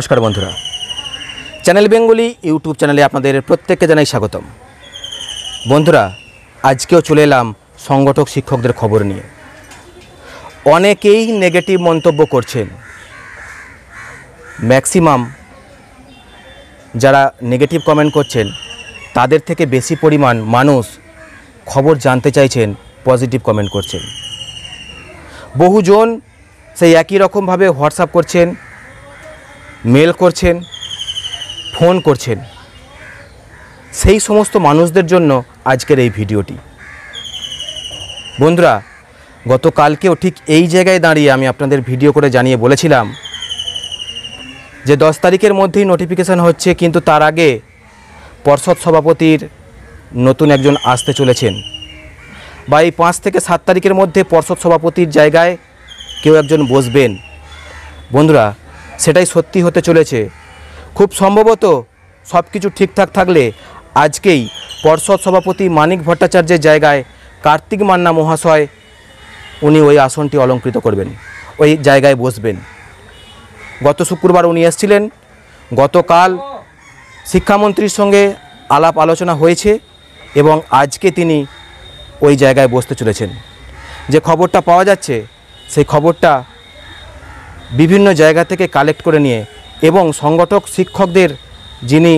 নমস্কার বন্ধুরা channel Bengali YouTube চ্যানেলে আপনাদের প্রত্যেককে জানাই স্বাগতম বন্ধুরা আজকেও চলে এলাম সংগঠক শিক্ষকদের খবর নিয়ে অনেকেই নেগেটিভ মন্তব্য করছেন ম্যাক্সিমাম যারা নেগেটিভ কমেন্ট করছেন তাদের থেকে বেশি পরিমাণ মানুষ খবর জানতে চাইছেন পজিটিভ কমেন্ট করছেন বহুজন সেই একই রকমভাবে হোয়াটসঅ্যাপ করছেন মেল করছেন ফোন করছেন সেই সমস্ত মানুষদের জন্য আজকের এই ভিডিওটি বন্ধুরা গতকালকেও ঠিক এই জায়গায় দাঁড়িয়ে আমি আপনাদের ভিডিও করে জানিয়ে বলেছিলাম যে দশ তারিখের মধ্যেই নোটিফিকেশান হচ্ছে কিন্তু তার আগে পর্ষদ সভাপতির নতুন একজন আসতে চলেছেন বা এই পাঁচ থেকে সাত তারিখের মধ্যে পর্ষদ সভাপতির জায়গায় কেউ একজন বসবেন বন্ধুরা সেটাই সত্যি হতে চলেছে খুব সম্ভবত সব কিছু ঠিকঠাক থাকলে আজকেই পর্ষদ সভাপতি মানিক ভট্টাচার্যের জায়গায় কার্তিক মান্না মহাশয় উনি ওই আসনটি অলঙ্কৃত করবেন ওই জায়গায় বসবেন গত শুক্রবার উনি এসছিলেন গতকাল শিক্ষামন্ত্রীর সঙ্গে আলাপ আলোচনা হয়েছে এবং আজকে তিনি ওই জায়গায় বসতে চলেছেন যে খবরটা পাওয়া যাচ্ছে সেই খবরটা বিভিন্ন জায়গা থেকে কালেক্ট করে নিয়ে এবং সংগঠক শিক্ষকদের যিনি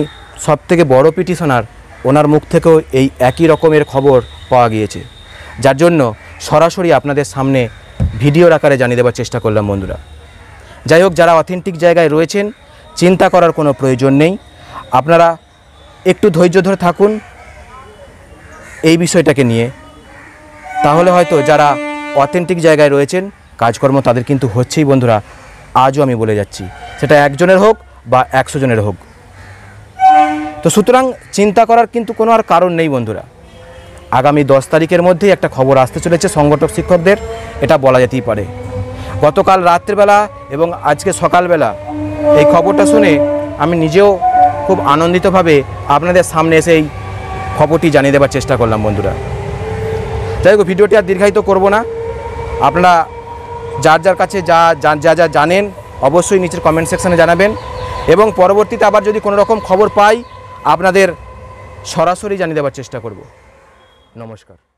সবথেকে বড় পিটিশনার ওনার মুখ থেকেও এই একই রকমের খবর পাওয়া গিয়েছে যার জন্য সরাসরি আপনাদের সামনে ভিডিওর আকারে জানিয়ে দেওয়ার চেষ্টা করলাম বন্ধুরা যাই হোক যারা অথেন্টিক জায়গায় রয়েছেন চিন্তা করার কোনো প্রয়োজন নেই আপনারা একটু ধৈর্য ধরে থাকুন এই বিষয়টাকে নিয়ে তাহলে হয়তো যারা অথেন্টিক জায়গায় রয়েছেন কাজকর্ম তাদের কিন্তু হচ্ছেই বন্ধুরা আজও আমি বলে যাচ্ছি সেটা একজনের হোক বা একশো জনের হোক তো সুতরাং চিন্তা করার কিন্তু কোনো আর কারণ নেই বন্ধুরা আগামী দশ তারিখের মধ্যেই একটা খবর আসতে চলেছে সংগঠক শিক্ষকদের এটা বলা যেতেই পারে গতকাল রাত্রিবেলা এবং আজকে সকালবেলা এই খবরটা শুনে আমি নিজেও খুব আনন্দিতভাবে আপনাদের সামনে এসে এই খবরটি জানিয়ে দেবার চেষ্টা করলাম বন্ধুরা যাই হোক ভিডিওটি আর দীর্ঘায়িত করবো না আপনারা যার যার কাছে যা যা যা জানেন অবশ্যই নিচের কমেন্ট সেকশানে জানাবেন এবং পরবর্তীতে আবার যদি কোনো রকম খবর পাই আপনাদের সরাসরি জানিয়ে দেওয়ার চেষ্টা করব নমস্কার